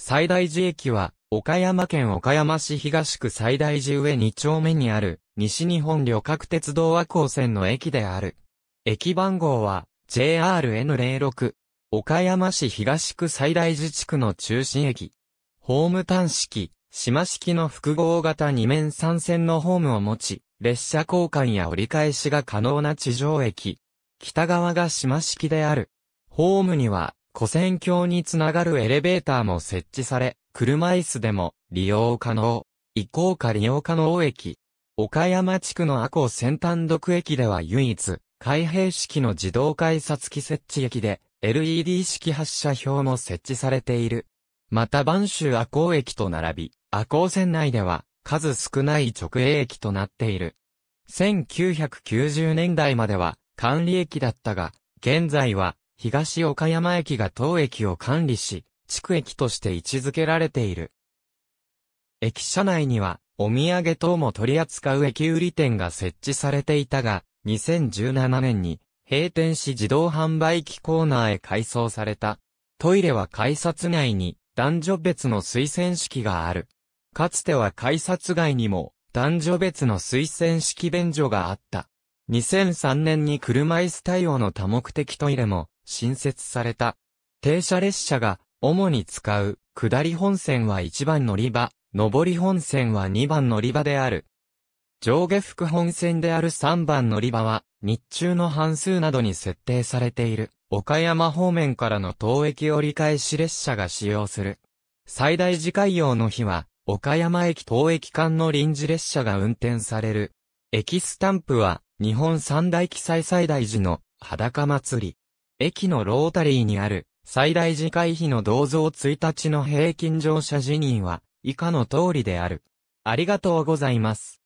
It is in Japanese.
最大寺駅は、岡山県岡山市東区最大寺上2丁目にある、西日本旅客鉄道和光線の駅である。駅番号は、JRN06。岡山市東区最大寺地区の中心駅。ホーム端式、島式の複合型2面3線のホームを持ち、列車交換や折り返しが可能な地上駅。北側が島式である。ホームには、古戦橋につながるエレベーターも設置され、車椅子でも利用可能。移行下利用可能駅。岡山地区の阿古先端独駅では唯一、開閉式の自動改札機設置駅で、LED 式発射表も設置されている。また万州阿古駅と並び、阿古線内では、数少ない直営駅となっている。1990年代までは、管理駅だったが、現在は、東岡山駅が当駅を管理し、地区駅として位置づけられている。駅舎内には、お土産等も取り扱う駅売り店が設置されていたが、2017年に閉店し自動販売機コーナーへ改装された。トイレは改札内に男女別の推薦式がある。かつては改札外にも男女別の推薦式便所があった。2003年に車椅子対応の多目的トイレも新設された。停車列車が主に使う下り本線は1番乗り場、上り本線は2番乗り場である。上下副本線である3番乗り場は、日中の半数などに設定されている、岡山方面からの当駅折り返し列車が使用する。最大時回用の日は、岡山駅当駅間の臨時列車が運転される。駅スタンプは、日本三大記載最大時の裸祭り。駅のロータリーにある、最大次回費の銅像1日の平均乗車辞任は、以下の通りである。ありがとうございます。